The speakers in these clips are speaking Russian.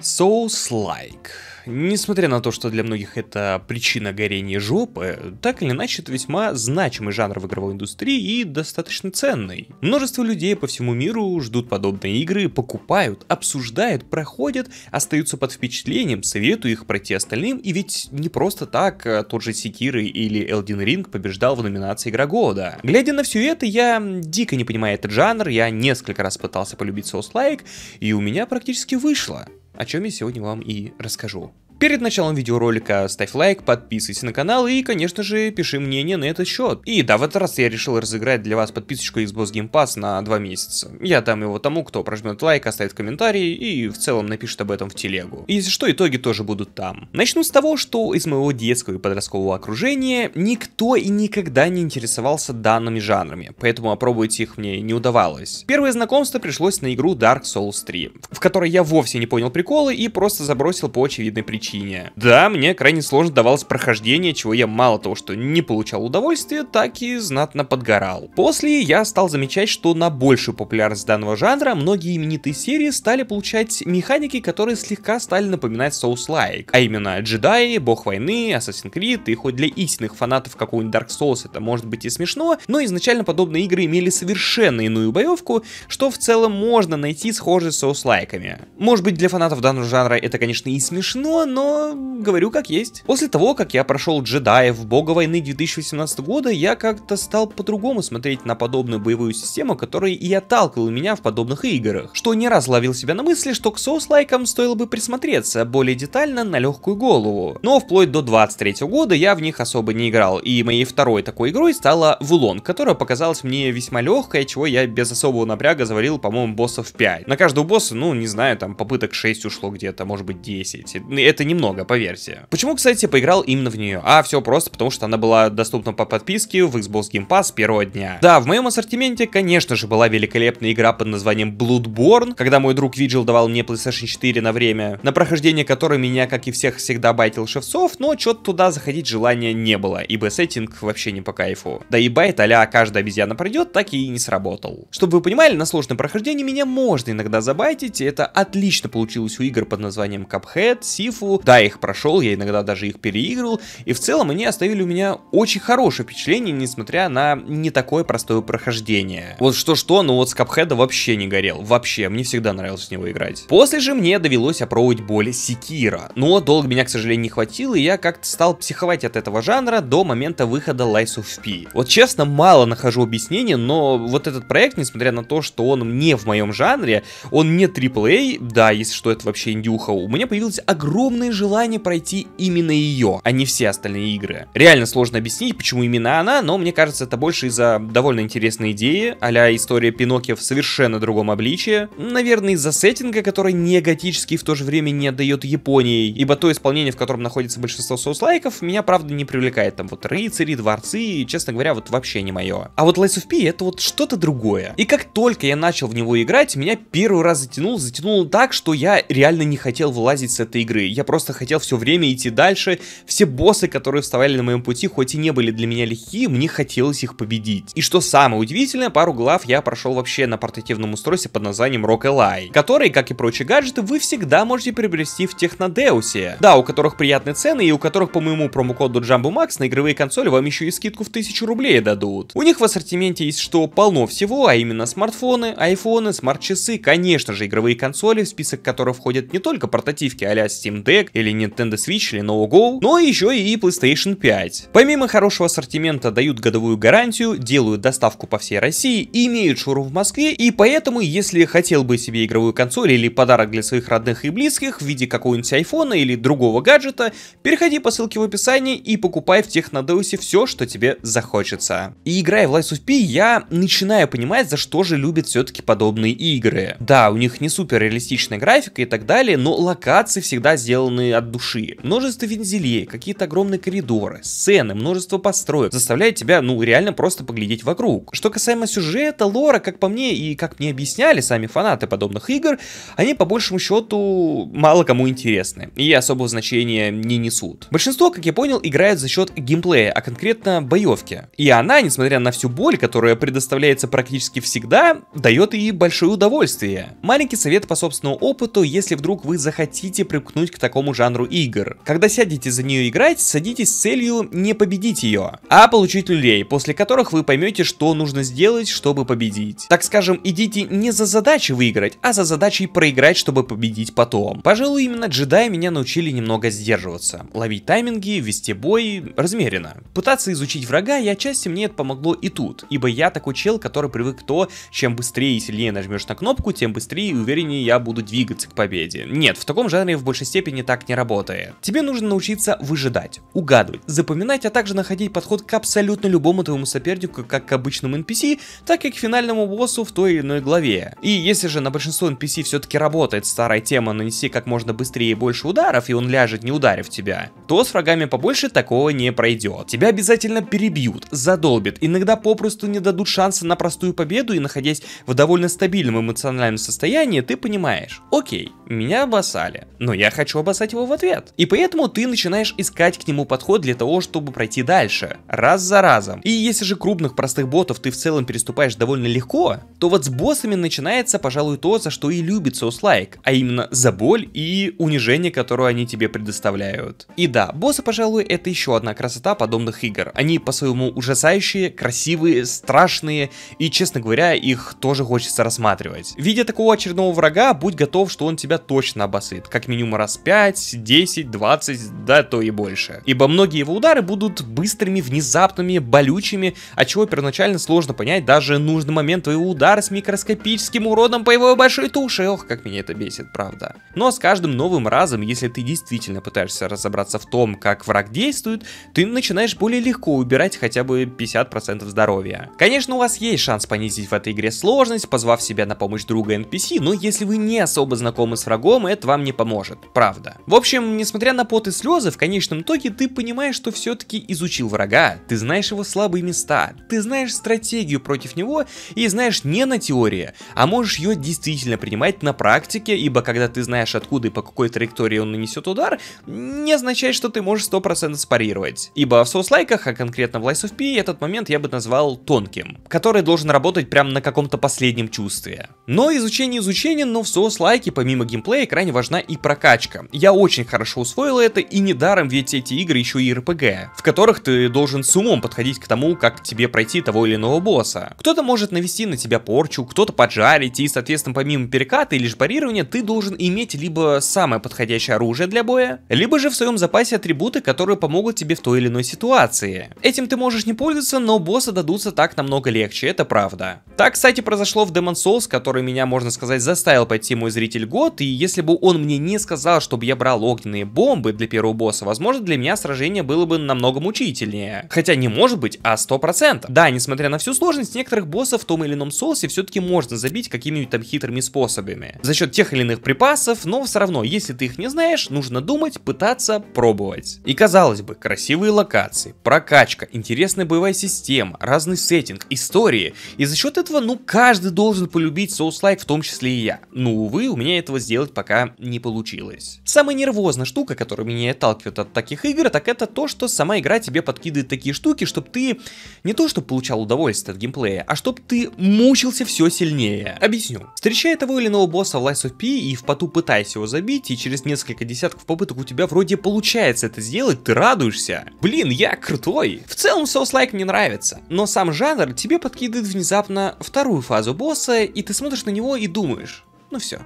Souls-like. Несмотря на то, что для многих это причина горения жопы, так или иначе это весьма значимый жанр в игровой индустрии и достаточно ценный. Множество людей по всему миру ждут подобные игры, покупают, обсуждают, проходят, остаются под впечатлением, советую их пройти остальным, и ведь не просто так э, тот же Секиры или Elden Ring побеждал в номинации Игра Года. Глядя на все это, я дико не понимаю этот жанр, я несколько раз пытался полюбить Souls-like, и у меня практически вышло о чем я сегодня вам и расскажу. Перед началом видеоролика ставь лайк, подписывайся на канал и, конечно же, пиши мнение на этот счет. И да, в этот раз я решил разыграть для вас подписочку Xbox Game Pass на 2 месяца. Я дам его тому, кто прожмет лайк, оставит комментарий и в целом напишет об этом в телегу. Если что, итоги тоже будут там. Начну с того, что из моего детского и подросткового окружения никто и никогда не интересовался данными жанрами, поэтому опробовать их мне не удавалось. Первое знакомство пришлось на игру Dark Souls 3, в которой я вовсе не понял приколы и просто забросил по очевидной причине причине. Да, мне крайне сложно давалось прохождение, чего я мало того, что не получал удовольствия, так и знатно подгорал. После я стал замечать, что на большую популярность данного жанра многие именитые серии стали получать механики, которые слегка стали напоминать Souls-like, а именно джедаи, бог войны, Assassin's Creed и хоть для истинных фанатов какого-нибудь Dark Souls это может быть и смешно, но изначально подобные игры имели совершенно иную боевку, что в целом можно найти схожие с Souls-лайками. Может быть для фанатов данного жанра это конечно и смешно, но но говорю как есть. После того, как я прошел джедаев бога войны 2018 года, я как-то стал по-другому смотреть на подобную боевую систему, которая и отталкивала меня в подобных играх, что не раз ловил себя на мысли, что к соус-лайкам стоило бы присмотреться более детально на легкую голову. Но вплоть до 23 года я в них особо не играл, и моей второй такой игрой стала Вулон, которая показалась мне весьма легкой, чего я без особого напряга заварил по-моему, боссов 5. На каждого босса, ну, не знаю, там попыток 6 ушло где-то, может быть 10. Это немного, поверьте. Почему, кстати, поиграл именно в нее? А, все просто потому, что она была доступна по подписке в Xbox Game Pass первого дня. Да, в моем ассортименте, конечно же, была великолепная игра под названием Bloodborne, когда мой друг Виджил давал мне PlayStation 4 на время, на прохождение которой меня, как и всех, всегда байтил шевцов, но что-то туда заходить желания не было, ибо сеттинг вообще не по кайфу. Да и байт а каждая обезьяна пройдет, так и не сработал. Чтобы вы понимали, на сложном прохождении меня можно иногда забайтить, и это отлично получилось у игр под названием Cuphead, Sifu, да, я их прошел, я иногда даже их переигрывал. И в целом они оставили у меня очень хорошее впечатление, несмотря на не такое простое прохождение. Вот что-что, но вот с Капхеда вообще не горел. Вообще, мне всегда нравилось с него играть. После же мне довелось опробовать более Секира. Но долго меня, к сожалению, не хватило, и я как-то стал психовать от этого жанра до момента выхода Lies of P. Вот честно, мало нахожу объяснений, но вот этот проект, несмотря на то, что он не в моем жанре, он не AAA, да, если что, это вообще индюха, у меня появилось огромное огромное желание пройти именно ее, а не все остальные игры. Реально сложно объяснить, почему именно она, но мне кажется, это больше из-за довольно интересной идеи, а история Пиноккио в совершенно другом обличии. Наверное, из-за сеттинга, который не готический и в то же время не отдает Японии, ибо то исполнение, в котором находится большинство соус-лайков, меня правда не привлекает. Там вот рыцари, дворцы, и, честно говоря, вот вообще не мое. А вот Lies of P это вот что-то другое. И как только я начал в него играть, меня первый раз затянул, затянул так, что я реально не хотел вылазить с этой игры. Я просто хотел все время идти дальше. Все боссы, которые вставали на моем пути, хоть и не были для меня легки, мне хотелось их победить. И что самое удивительное, пару глав я прошел вообще на портативном устройстве под названием Rock Ally, который, как и прочие гаджеты, вы всегда можете приобрести в Технодеусе. Да, у которых приятные цены и у которых по моему промокоду Jumbo Max на игровые консоли вам еще и скидку в 1000 рублей дадут. У них в ассортименте есть что полно всего, а именно смартфоны, айфоны, смарт-часы, конечно же игровые консоли, в список которых входят не только портативки а-ля Steam Deck, Direct или Nintendo Switch или No но еще и PlayStation 5. Помимо хорошего ассортимента дают годовую гарантию, делают доставку по всей России, имеют шоурум в Москве, и поэтому, если хотел бы себе игровую консоль или подарок для своих родных и близких в виде какого-нибудь айфона или другого гаджета, переходи по ссылке в описании и покупай в Технодеусе все, что тебе захочется. И играя в Lies of P, я начинаю понимать, за что же любят все-таки подобные игры. Да, у них не супер реалистичная графика и так далее, но локации всегда сделаны сделаны от души. Множество вензелей, какие-то огромные коридоры, сцены, множество построек заставляет тебя, ну, реально просто поглядеть вокруг. Что касаемо сюжета, лора, как по мне и как мне объясняли сами фанаты подобных игр, они по большему счету мало кому интересны и особого значения не несут. Большинство, как я понял, играют за счет геймплея, а конкретно боевки. И она, несмотря на всю боль, которая предоставляется практически всегда, дает и большое удовольствие. Маленький совет по собственному опыту, если вдруг вы захотите припкнуть к такому такому жанру игр. Когда сядете за нее играть, садитесь с целью не победить ее, а получить люлей, после которых вы поймете, что нужно сделать, чтобы победить. Так скажем, идите не за задачей выиграть, а за задачей проиграть, чтобы победить потом. Пожалуй, именно джедаи меня научили немного сдерживаться, ловить тайминги, вести бой размеренно. Пытаться изучить врага я отчасти мне это помогло и тут, ибо я такой чел, который привык то, чем быстрее и сильнее нажмешь на кнопку, тем быстрее и увереннее я буду двигаться к победе. Нет, в таком жанре в большей степени так не работает. Тебе нужно научиться выжидать, угадывать, запоминать, а также находить подход к абсолютно любому твоему сопернику, как к обычному NPC, так и к финальному боссу в той или иной главе. И если же на большинство NPC все-таки работает старая тема нанести как можно быстрее и больше ударов, и он ляжет не ударив тебя, то с врагами побольше такого не пройдет. Тебя обязательно перебьют, задолбят, иногда попросту не дадут шанса на простую победу, и находясь в довольно стабильном эмоциональном состоянии, ты понимаешь, окей, меня обоссали, но я хочу обоссать бросать его в ответ. И поэтому ты начинаешь искать к нему подход для того, чтобы пройти дальше, раз за разом. И если же крупных простых ботов ты в целом переступаешь довольно легко, то вот с боссами начинается, пожалуй, то, за что и любит соус-лайк, а именно за боль и унижение, которое они тебе предоставляют. И да, боссы, пожалуй, это еще одна красота подобных игр. Они по-своему ужасающие, красивые, страшные, и, честно говоря, их тоже хочется рассматривать. Видя такого очередного врага, будь готов, что он тебя точно обосыт, как минимум раз 5, 5, 10, 20, да то и больше. Ибо многие его удары будут быстрыми, внезапными, болючими, от чего первоначально сложно понять даже нужный момент твоего удара с микроскопическим уродом по его большой туше. Ох, как меня это бесит, правда. Но с каждым новым разом, если ты действительно пытаешься разобраться в том, как враг действует, ты начинаешь более легко убирать хотя бы 50% здоровья. Конечно, у вас есть шанс понизить в этой игре сложность, позвав себя на помощь друга NPC, но если вы не особо знакомы с врагом, это вам не поможет, правда. В общем, несмотря на пот и слезы, в конечном итоге ты понимаешь, что все-таки изучил врага, ты знаешь его слабые места, ты знаешь стратегию против него и знаешь не на теории, а можешь ее действительно принимать на практике, ибо когда ты знаешь откуда и по какой траектории он нанесет удар, не означает, что ты можешь 100% спарировать. Ибо в соус-лайках, а конкретно в Lies of P, этот момент я бы назвал тонким, который должен работать прямо на каком-то последнем чувстве. Но изучение изучение, но в соус-лайке помимо геймплея крайне важна и прокачка я очень хорошо усвоил это, и недаром ведь эти игры еще и РПГ, в которых ты должен с умом подходить к тому, как тебе пройти того или иного босса. Кто-то может навести на тебя порчу, кто-то поджарить, и, соответственно, помимо переката или же парирования, ты должен иметь либо самое подходящее оружие для боя, либо же в своем запасе атрибуты, которые помогут тебе в той или иной ситуации. Этим ты можешь не пользоваться, но боссы дадутся так намного легче, это правда. Так, кстати, произошло в Demon Souls, который меня, можно сказать, заставил пойти мой зритель год, и если бы он мне не сказал, чтобы я я брал огненные бомбы для первого босса, возможно, для меня сражение было бы намного мучительнее. Хотя не может быть, а 100%. Да, несмотря на всю сложность, некоторых боссов в том или ином соусе все-таки можно забить какими-нибудь там хитрыми способами. За счет тех или иных припасов, но все равно, если ты их не знаешь, нужно думать, пытаться, пробовать. И казалось бы, красивые локации, прокачка, интересная боевая система, разный сеттинг, истории. И за счет этого, ну, каждый должен полюбить соус-лайк, в том числе и я. Но, ну, увы, у меня этого сделать пока не получилось. Самая нервозная штука, которая меня отталкивает от таких игр, так это то, что сама игра тебе подкидывает такие штуки, чтобы ты не то, чтобы получал удовольствие от геймплея, а чтобы ты мучился все сильнее. Объясню. Встречая того или иного босса в Lies of P и в поту пытаясь его забить, и через несколько десятков попыток у тебя вроде получается это сделать, ты радуешься. Блин, я крутой. В целом соус-лайк мне нравится, но сам жанр тебе подкидывает внезапно вторую фазу босса, и ты смотришь на него и думаешь, ну все,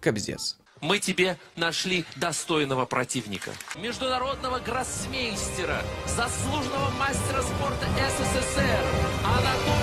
кобздец мы тебе нашли достойного противника. Международного гроссмейстера, заслуженного мастера спорта СССР Анатолия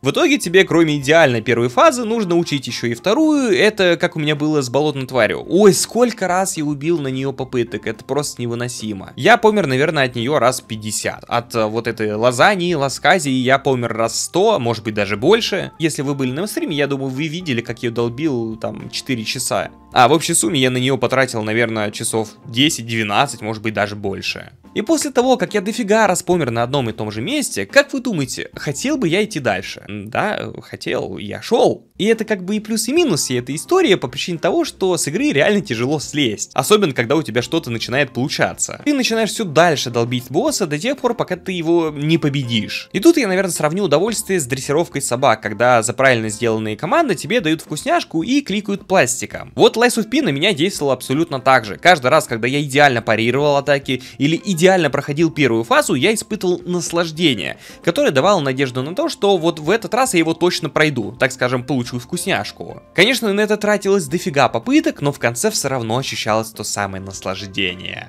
В итоге тебе, кроме идеальной первой фазы, нужно учить еще и вторую. Это как у меня было с болотной тварью. Ой, сколько раз я убил на нее попыток, это просто невыносимо. Я помер, наверное, от нее раз 50. От э, вот этой лазаньи, ласкази я помер раз 100, может быть даже больше. Если вы были на стриме, я думаю, вы видели, как я долбил там 4 часа. А в общей сумме я на нее потратил, наверное, часов 10-12, может быть даже больше. И после того, как я дофига раз помер на одном и том же месте, как вы думаете, хотел бы я идти дальше? Да, хотел, я шел. И это как бы и плюс, и минус и эта история по причине того, что с игры реально тяжело слезть. Особенно, когда у тебя что-то начинает получаться. Ты начинаешь все дальше долбить босса до тех пор, пока ты его не победишь. И тут я, наверное, сравню удовольствие с дрессировкой собак, когда за правильно сделанные команды тебе дают вкусняшку и кликают пластиком. Вот Lies of P на меня действовал абсолютно так же. Каждый раз, когда я идеально парировал атаки или идеально проходил первую фазу, я испытывал наслаждение, которое давало надежду на то, что вот в этот раз я его точно пройду, так скажем, получу лучшую вкусняшку. Конечно, на это тратилось дофига попыток, но в конце все равно ощущалось то самое наслаждение.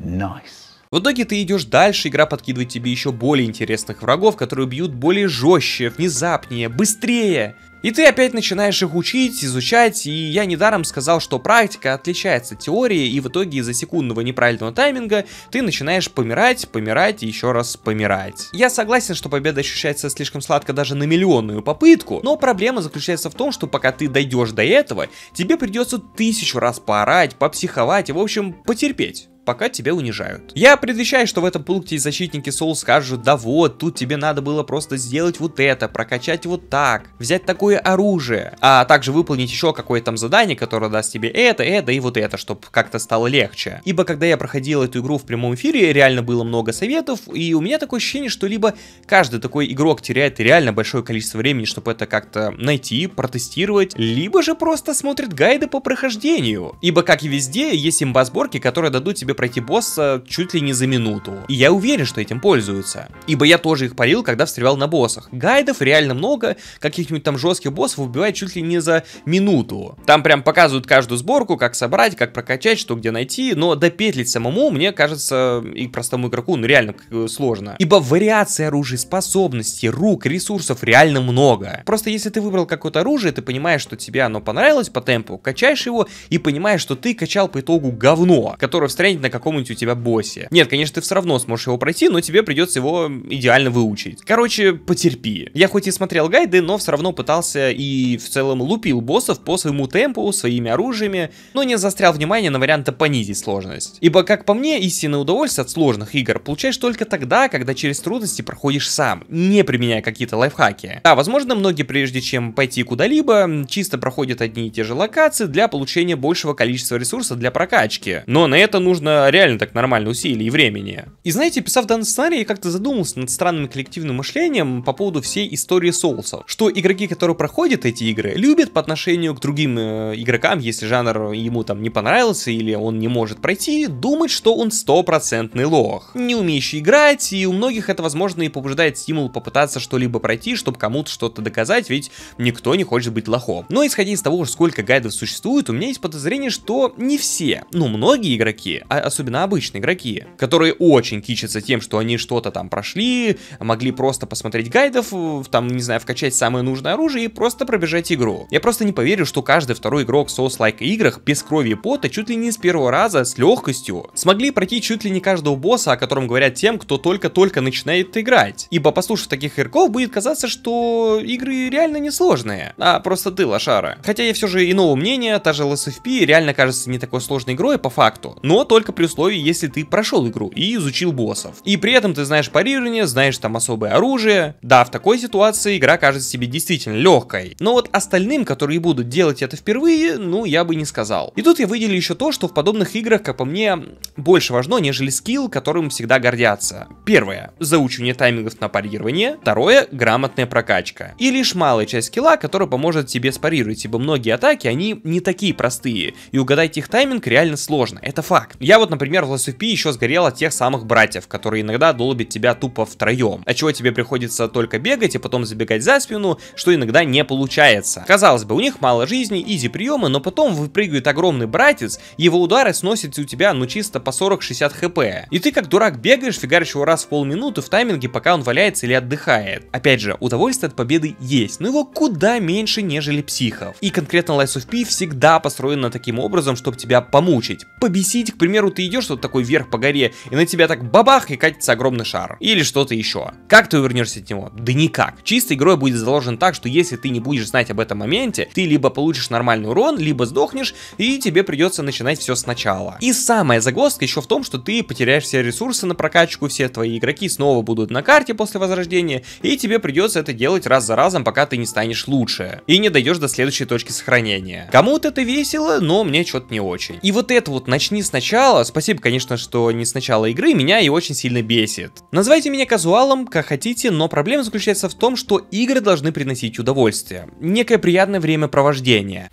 Nice. В итоге ты идешь дальше, игра подкидывает тебе еще более интересных врагов, которые бьют более жестче, внезапнее, быстрее. И ты опять начинаешь их учить, изучать, и я недаром сказал, что практика отличается от теории, и в итоге из-за секундного неправильного тайминга ты начинаешь помирать, помирать и еще раз помирать. Я согласен, что победа ощущается слишком сладко даже на миллионную попытку, но проблема заключается в том, что пока ты дойдешь до этого, тебе придется тысячу раз поорать, попсиховать и в общем потерпеть пока тебя унижают. Я предвещаю, что в этом пункте защитники Soul скажут, да вот, тут тебе надо было просто сделать вот это, прокачать вот так, взять такое оружие, а также выполнить еще какое-то там задание, которое даст тебе это, это и вот это, чтобы как-то стало легче. Ибо когда я проходил эту игру в прямом эфире, реально было много советов, и у меня такое ощущение, что либо каждый такой игрок теряет реально большое количество времени, чтобы это как-то найти, протестировать, либо же просто смотрит гайды по прохождению. Ибо, как и везде, есть сборки, которые дадут тебе пройти босса чуть ли не за минуту. И я уверен, что этим пользуются. Ибо я тоже их парил, когда встревал на боссах. Гайдов реально много, каких-нибудь там жестких боссов убивает чуть ли не за минуту. Там прям показывают каждую сборку, как собрать, как прокачать, что где найти, но допетлить самому, мне кажется, и простому игроку, ну реально э, сложно. Ибо вариации оружия, способностей, рук, ресурсов реально много. Просто если ты выбрал какое-то оружие, ты понимаешь, что тебе оно понравилось по темпу, качаешь его и понимаешь, что ты качал по итогу говно, которое встретит на на каком-нибудь у тебя боссе. Нет, конечно, ты все равно сможешь его пройти, но тебе придется его идеально выучить. Короче, потерпи. Я хоть и смотрел гайды, но все равно пытался и в целом лупил боссов по своему темпу, своими оружиями, но не застрял внимание на варианта понизить сложность. Ибо, как по мне, истинное удовольствие от сложных игр получаешь только тогда, когда через трудности проходишь сам, не применяя какие-то лайфхаки. Да, возможно, многие прежде чем пойти куда-либо, чисто проходят одни и те же локации для получения большего количества ресурсов для прокачки. Но на это нужно Э, реально так нормально усилий и времени. И знаете, писав данный сценарий, я как-то задумался над странным коллективным мышлением по поводу всей истории соусов. Что игроки, которые проходят эти игры, любят по отношению к другим э, игрокам, если жанр ему там не понравился или он не может пройти, думать, что он стопроцентный лох. Не умеющий играть, и у многих это, возможно, и побуждает стимул попытаться что-либо пройти, чтобы кому-то что-то доказать, ведь никто не хочет быть лохом. Но исходя из того, сколько гайдов существует, у меня есть подозрение, что не все, ну, многие игроки, а особенно обычные игроки, которые очень кичатся тем, что они что-то там прошли, могли просто посмотреть гайдов, там, не знаю, вкачать самое нужное оружие и просто пробежать игру. Я просто не поверю, что каждый второй игрок в соус-лайк играх без крови и пота чуть ли не с первого раза с легкостью смогли пройти чуть ли не каждого босса, о котором говорят тем, кто только-только начинает играть. Ибо, послушав таких игроков, будет казаться, что игры реально несложные, а просто ты лошара. Хотя я все же иного мнения, та же LSFP реально кажется не такой сложной игрой по факту, но только только при условии, если ты прошел игру и изучил боссов. И при этом ты знаешь парирование, знаешь там особое оружие. Да, в такой ситуации игра кажется тебе действительно легкой. Но вот остальным, которые будут делать это впервые, ну я бы не сказал. И тут я выделил еще то, что в подобных играх, как по мне, больше важно, нежели скилл, которым всегда гордятся. Первое. Заучивание таймингов на парирование. Второе. Грамотная прокачка. И лишь малая часть скилла, которая поможет тебе спарировать, ибо многие атаки, они не такие простые. И угадать их тайминг реально сложно, это факт. Я вот, например, в LSFP еще сгорел от тех самых братьев, которые иногда долбят тебя тупо втроем, от чего тебе приходится только бегать и потом забегать за спину, что иногда не получается. Казалось бы, у них мало жизни, изи приемы, но потом выпрыгивает огромный братец, его удары сносят у тебя ну чисто по 40-60 хп. И ты как дурак бегаешь, фигаришь его раз в полминуты в тайминге, пока он валяется или отдыхает. Опять же, удовольствие от победы есть, но его куда меньше, нежели психов. И конкретно Lies of P всегда построена таким образом, чтобы тебя помучить, побесить, к примеру, примеру, ты идешь вот такой вверх по горе, и на тебя так бабах, и катится огромный шар. Или что-то еще. Как ты увернешься от него? Да никак. Чисто игрой будет заложен так, что если ты не будешь знать об этом моменте, ты либо получишь нормальный урон, либо сдохнешь, и тебе придется начинать все сначала. И самая загвоздка еще в том, что ты потеряешь все ресурсы на прокачку, все твои игроки снова будут на карте после возрождения, и тебе придется это делать раз за разом, пока ты не станешь лучше, и не дойдешь до следующей точки сохранения. Кому-то это весело, но мне что-то не очень. И вот это вот начни сначала, сначала. Спасибо, конечно, что не с начала игры, меня и очень сильно бесит. Называйте меня казуалом, как хотите, но проблема заключается в том, что игры должны приносить удовольствие. Некое приятное времяпровождение.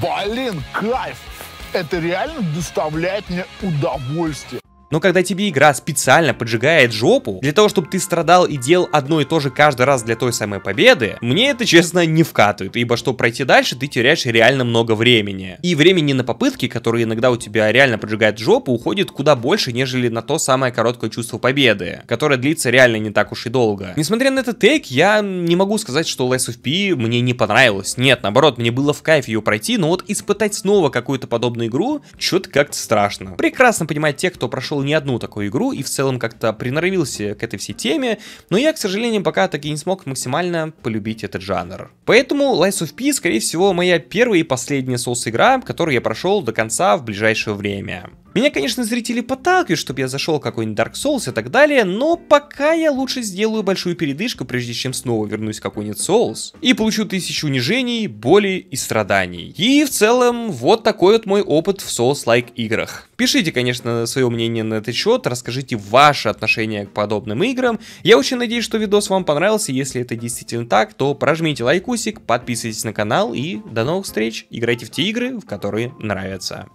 Блин, кайф! Это реально доставляет мне удовольствие. Но когда тебе игра специально поджигает жопу, для того, чтобы ты страдал и делал одно и то же каждый раз для той самой победы, мне это, честно, не вкатывает, ибо чтобы пройти дальше, ты теряешь реально много времени. И времени на попытки, которые иногда у тебя реально поджигают жопу, уходит куда больше, нежели на то самое короткое чувство победы, которое длится реально не так уж и долго. Несмотря на этот тейк, я не могу сказать, что Last of P мне не понравилось. Нет, наоборот, мне было в кайф ее пройти, но вот испытать снова какую-то подобную игру, что-то как-то страшно. Прекрасно понимать те, кто прошел прошел не одну такую игру и в целом как-то приноровился к этой всей теме, но я, к сожалению, пока так и не смог максимально полюбить этот жанр. Поэтому Lies of P, скорее всего, моя первая и последняя соус игра, которую я прошел до конца в ближайшее время. Меня, конечно, зрители подталкивают, чтобы я зашел какой-нибудь Dark Souls и так далее, но пока я лучше сделаю большую передышку, прежде чем снова вернусь в какой-нибудь Souls и получу тысячу унижений, боли и страданий. И в целом, вот такой вот мой опыт в Souls-like играх. Пишите, конечно, свое мнение на этот счет, расскажите ваше отношение к подобным играм. Я очень надеюсь, что видос вам понравился, если это действительно так, то прожмите лайкусик, подписывайтесь на канал и до новых встреч. Играйте в те игры, в которые нравятся.